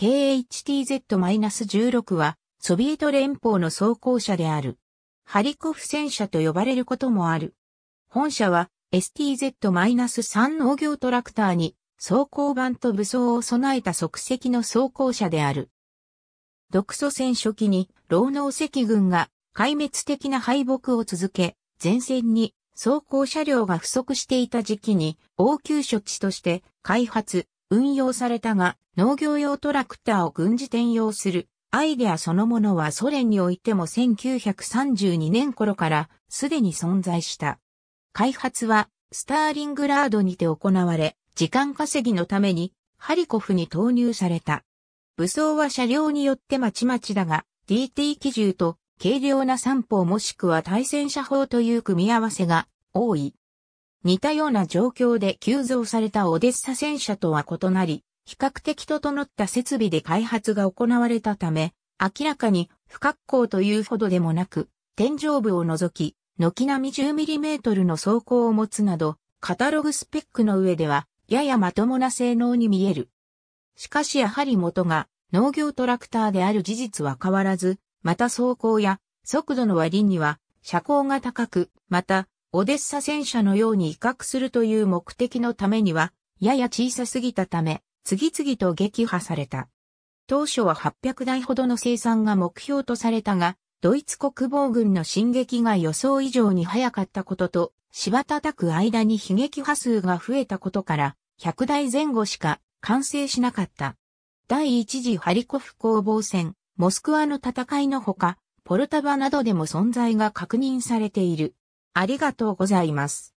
KHTZ-16 はソビエト連邦の装甲車である。ハリコフ戦車と呼ばれることもある。本車は STZ-3 農業トラクターに装甲板と武装を備えた即席の装甲車である。独ソ戦初期に労農赤軍が壊滅的な敗北を続け、前線に装甲車両が不足していた時期に応急処置として開発、運用されたが、農業用トラクターを軍事転用するアイデアそのものはソ連においても1932年頃からすでに存在した。開発はスターリングラードにて行われ、時間稼ぎのためにハリコフに投入された。武装は車両によってまちまちだが、DT 機銃と軽量な散歩もしくは対戦車砲という組み合わせが多い。似たような状況で急増されたオデッサ戦車とは異なり、比較的整った設備で開発が行われたため、明らかに不格好というほどでもなく、天井部を除き、軒並み 10mm の装甲を持つなど、カタログスペックの上では、ややまともな性能に見える。しかしやはり元が農業トラクターである事実は変わらず、また走行や速度の割には車高が高く、またオデッサ戦車のように威嚇するという目的のためには、やや小さすぎたため、次々と撃破された。当初は800台ほどの生産が目標とされたが、ドイツ国防軍の進撃が予想以上に早かったことと、芝叩く間に悲劇波数が増えたことから、100台前後しか完成しなかった。第一次ハリコフ攻防戦、モスクワの戦いのほか、ポルタバなどでも存在が確認されている。ありがとうございます。